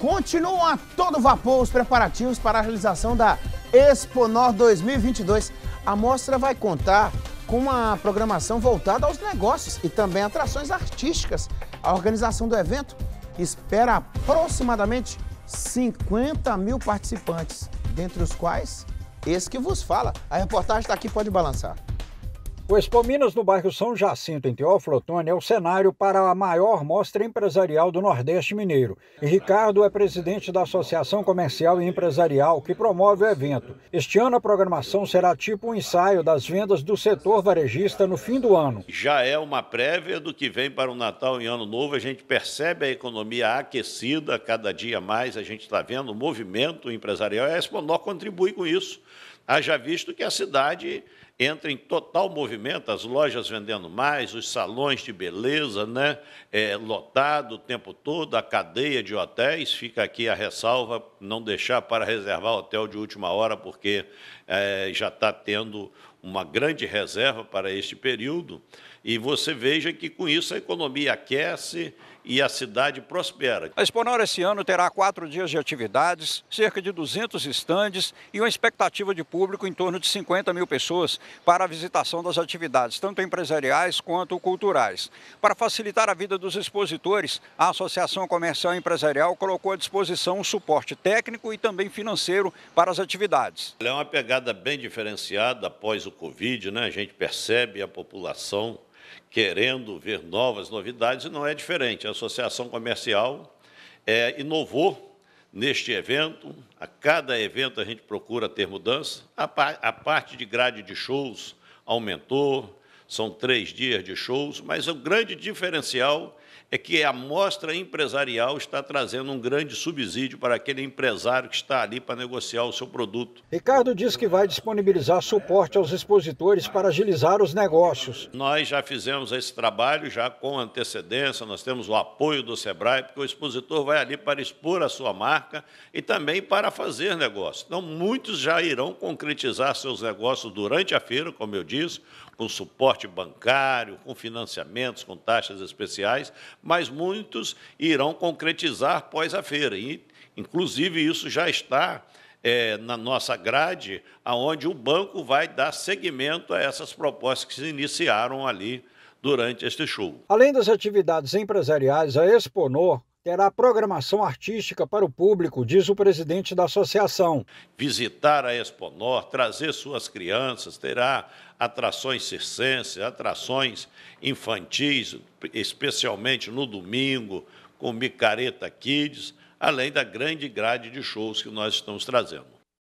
Continuam a todo vapor os preparativos para a realização da Exponor 2022. A mostra vai contar com uma programação voltada aos negócios e também atrações artísticas. A organização do evento espera aproximadamente 50 mil participantes, dentre os quais esse que vos fala. A reportagem está aqui, pode balançar. O Expo Minas no bairro São Jacinto, em Teófilo Otoni, é o cenário para a maior mostra empresarial do Nordeste Mineiro. E Ricardo é presidente da Associação Comercial e Empresarial, que promove o evento. Este ano a programação será tipo um ensaio das vendas do setor varejista no fim do ano. Já é uma prévia do que vem para o Natal e Ano Novo. A gente percebe a economia aquecida cada dia mais. A gente está vendo o movimento empresarial e a Exponor contribui com isso. Haja visto que a cidade entra em total movimento, as lojas vendendo mais, os salões de beleza, né? É, lotado o tempo todo, a cadeia de hotéis, fica aqui a ressalva, não deixar para reservar hotel de última hora, porque é, já está tendo uma grande reserva para este período, e você veja que com isso a economia aquece e a cidade prospera. A Exponor esse ano terá quatro dias de atividades, cerca de 200 estandes e uma expectativa de público em torno de 50 mil pessoas para a visitação das atividades, tanto empresariais quanto culturais. Para facilitar a vida dos expositores, a Associação Comercial Empresarial colocou à disposição um suporte técnico e também financeiro para as atividades. é uma pegada bem diferenciada após do Covid, né, a gente percebe a população querendo ver novas novidades e não é diferente. A Associação Comercial é, inovou neste evento. A cada evento a gente procura ter mudança. A, par, a parte de grade de shows aumentou, são três dias de shows, mas o grande diferencial é que a mostra empresarial está trazendo um grande subsídio para aquele empresário que está ali para negociar o seu produto. Ricardo diz que vai disponibilizar suporte aos expositores para agilizar os negócios. Nós já fizemos esse trabalho já com antecedência, nós temos o apoio do Sebrae, porque o expositor vai ali para expor a sua marca e também para fazer negócio. Então, muitos já irão concretizar seus negócios durante a feira, como eu disse, com suporte bancário, com financiamentos, com taxas especiais, mas muitos irão concretizar após a feira. E, inclusive, isso já está é, na nossa grade, aonde o banco vai dar seguimento a essas propostas que se iniciaram ali durante este show. Além das atividades empresariais, a Exponor terá programação artística para o público, diz o presidente da associação. Visitar a Expo Nord, trazer suas crianças, terá atrações circenses, atrações infantis, especialmente no domingo, com Micareta Kids, além da grande grade de shows que nós estamos trazendo.